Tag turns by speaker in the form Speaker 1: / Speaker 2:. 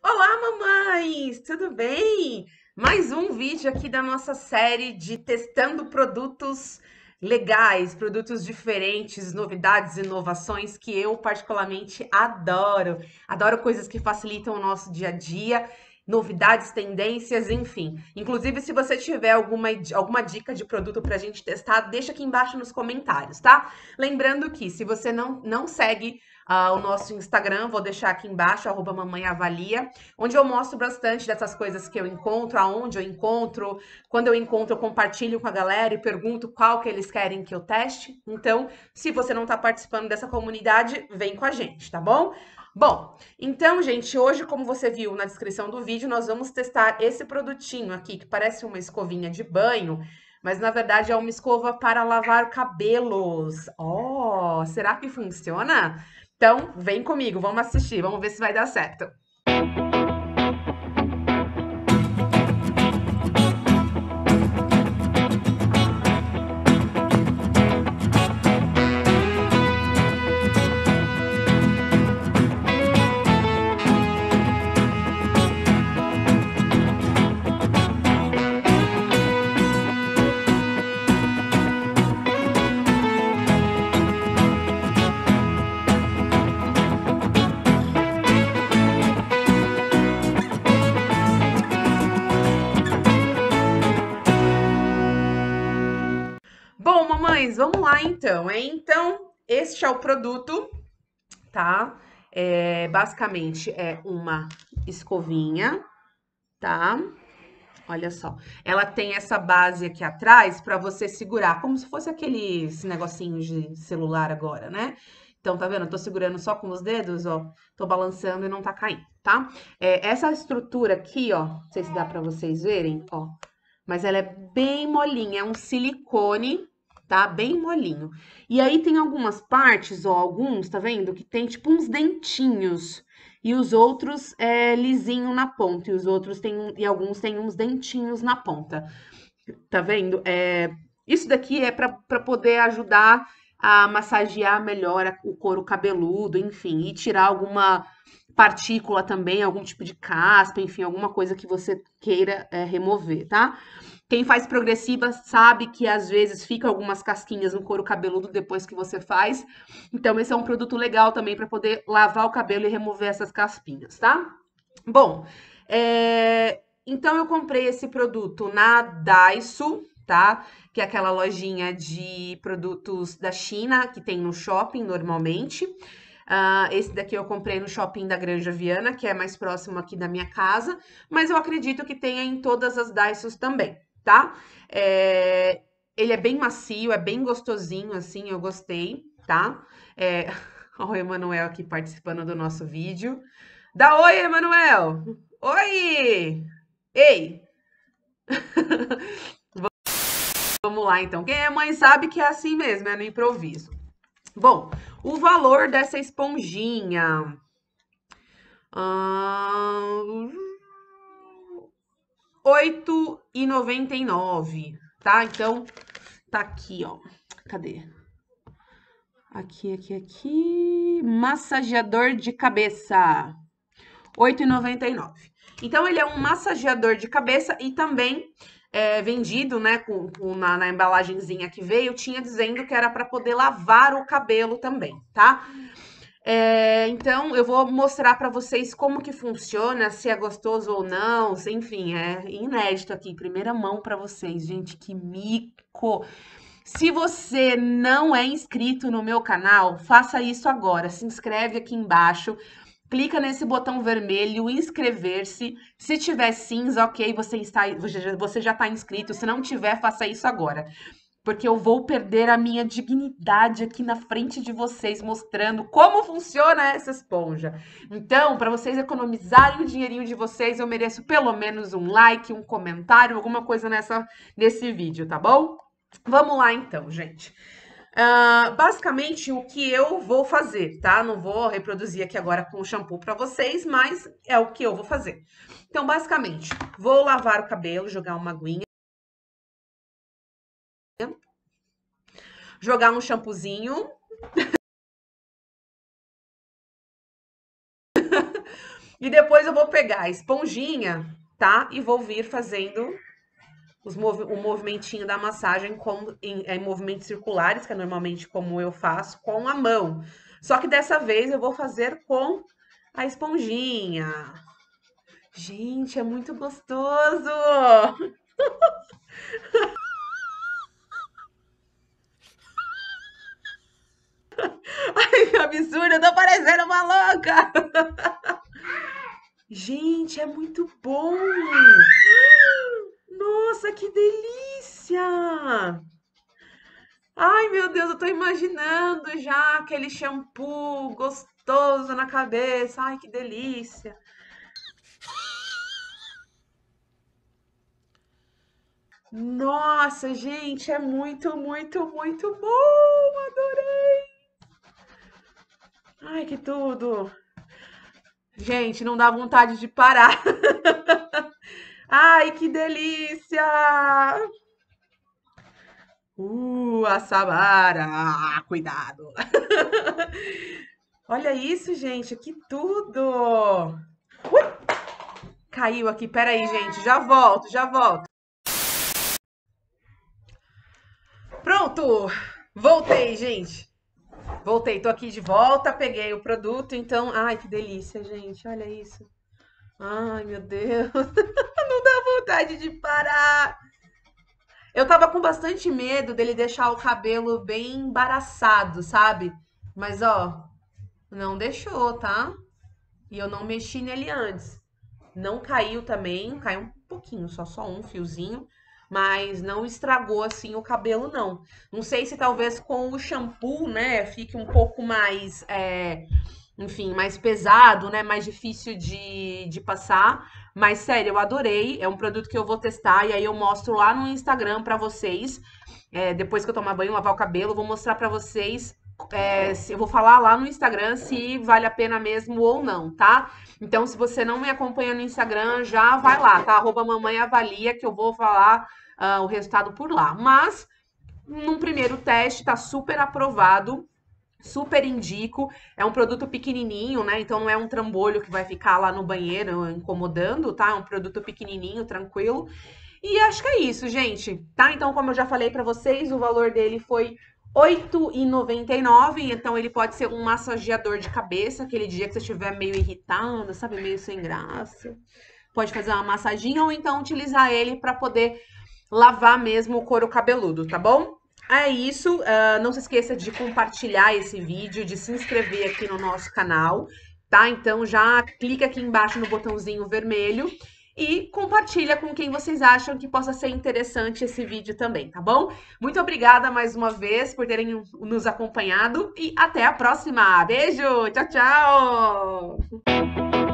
Speaker 1: Olá, mamães! Tudo bem? Mais um vídeo aqui da nossa série de testando produtos legais, produtos diferentes, novidades, inovações que eu particularmente adoro. Adoro coisas que facilitam o nosso dia a dia, novidades, tendências, enfim. Inclusive, se você tiver alguma, alguma dica de produto para a gente testar, deixa aqui embaixo nos comentários, tá? Lembrando que se você não, não segue uh, o nosso Instagram, vou deixar aqui embaixo, arroba mamãeavalia, onde eu mostro bastante dessas coisas que eu encontro, aonde eu encontro, quando eu encontro, eu compartilho com a galera e pergunto qual que eles querem que eu teste. Então, se você não está participando dessa comunidade, vem com a gente, tá bom? Bom, então, gente, hoje, como você viu na descrição do vídeo, nós vamos testar esse produtinho aqui, que parece uma escovinha de banho, mas na verdade é uma escova para lavar cabelos. Oh, será que funciona? Então, vem comigo, vamos assistir, vamos ver se vai dar certo. Vamos lá, então. hein? então, este é o produto, tá? É, basicamente, é uma escovinha, tá? Olha só. Ela tem essa base aqui atrás para você segurar, como se fosse aquele esse negocinho de celular agora, né? Então, tá vendo? Eu tô segurando só com os dedos, ó. Tô balançando e não tá caindo, tá? É, essa estrutura aqui, ó, não sei se dá para vocês verem, ó. Mas ela é bem molinha, é um silicone tá? Bem molinho. E aí tem algumas partes, ó, alguns, tá vendo? Que tem tipo uns dentinhos. E os outros é lisinho na ponta. E os outros tem, e alguns tem uns dentinhos na ponta. Tá vendo? É, isso daqui é para poder ajudar a massagear melhor o couro cabeludo, enfim, e tirar alguma partícula também, algum tipo de caspa, enfim, alguma coisa que você queira é, remover, tá? Quem faz progressiva sabe que às vezes fica algumas casquinhas no couro cabeludo depois que você faz. Então, esse é um produto legal também para poder lavar o cabelo e remover essas caspinhas, tá? Bom, é... então eu comprei esse produto na Daiso, tá? Que é aquela lojinha de produtos da China que tem no shopping normalmente. Uh, esse daqui eu comprei no shopping da Granja Viana, que é mais próximo aqui da minha casa, mas eu acredito que tenha em todas as Daisos também tá? É, ele é bem macio, é bem gostosinho, assim, eu gostei, tá? É, o Emanuel aqui participando do nosso vídeo. Dá oi, Emanuel! Oi! Ei! Vamos lá, então. Quem é mãe sabe que é assim mesmo, é no improviso. Bom, o valor dessa esponjinha. Hum... 8,99, tá? Então, tá aqui, ó. Cadê? Aqui, aqui, aqui. Massageador de cabeça. 8,99. Então, ele é um massageador de cabeça e também é, vendido, né, com, com na, na, embalagenzinha que veio, tinha dizendo que era para poder lavar o cabelo também, tá? Tá? É, então, eu vou mostrar para vocês como que funciona, se é gostoso ou não, enfim, é inédito aqui, primeira mão para vocês, gente, que mico! Se você não é inscrito no meu canal, faça isso agora, se inscreve aqui embaixo, clica nesse botão vermelho, inscrever-se, se tiver sims, ok, você, está, você já está inscrito, se não tiver, faça isso agora porque eu vou perder a minha dignidade aqui na frente de vocês, mostrando como funciona essa esponja. Então, para vocês economizarem o dinheirinho de vocês, eu mereço pelo menos um like, um comentário, alguma coisa nessa, nesse vídeo, tá bom? Vamos lá então, gente. Uh, basicamente, o que eu vou fazer, tá? Não vou reproduzir aqui agora com o shampoo para vocês, mas é o que eu vou fazer. Então, basicamente, vou lavar o cabelo, jogar uma aguinha. jogar um shampoozinho. e depois eu vou pegar a esponjinha, tá? E vou vir fazendo mov o movimentinho da massagem com, em, é, em movimentos circulares, que é normalmente como eu faço, com a mão. Só que dessa vez eu vou fazer com a esponjinha. Gente, é muito gostoso! Ai, que absurdo, eu tô parecendo uma louca. Gente, é muito bom. Nossa, que delícia. Ai, meu Deus, eu tô imaginando já aquele shampoo gostoso na cabeça. Ai, que delícia. Nossa, gente, é muito, muito, muito bom! Adorei! Ai, que tudo! Gente, não dá vontade de parar. Ai, que delícia! Uh, a Sabara! Ah, cuidado! Olha isso, gente, que tudo! Uh, caiu aqui, peraí, gente, já volto, já volto. Pronto, voltei, gente. Voltei, tô aqui de volta, peguei o produto, então. Ai, que delícia, gente. Olha isso. Ai, meu Deus. Não dá vontade de parar. Eu tava com bastante medo dele deixar o cabelo bem embaraçado, sabe? Mas, ó, não deixou, tá? E eu não mexi nele antes. Não caiu também, caiu um pouquinho, só, só um fiozinho mas não estragou assim o cabelo, não. Não sei se talvez com o shampoo, né, fique um pouco mais, é, enfim, mais pesado, né, mais difícil de, de passar. Mas sério, eu adorei. É um produto que eu vou testar e aí eu mostro lá no Instagram para vocês. É, depois que eu tomar banho, lavar o cabelo, vou mostrar para vocês é, se, eu vou falar lá no Instagram se vale a pena mesmo ou não, tá? Então, se você não me acompanha no Instagram, já vai lá, tá? Arroba mamãe avalia, que eu vou falar uh, o resultado por lá. Mas, num primeiro teste, tá super aprovado. Super indico, é um produto pequenininho, né? Então não é um trambolho que vai ficar lá no banheiro incomodando, tá? É um produto pequenininho, tranquilo. E acho que é isso, gente, tá? Então, como eu já falei para vocês, o valor dele foi 8,99, então ele pode ser um massageador de cabeça, aquele dia que você estiver meio irritado sabe, meio sem graça. Pode fazer uma massaginha ou então utilizar ele para poder lavar mesmo o couro cabeludo, tá bom? É isso, uh, não se esqueça de compartilhar esse vídeo, de se inscrever aqui no nosso canal, tá? Então já clica aqui embaixo no botãozinho vermelho e compartilha com quem vocês acham que possa ser interessante esse vídeo também, tá bom? Muito obrigada mais uma vez por terem nos acompanhado e até a próxima. Beijo, tchau, tchau.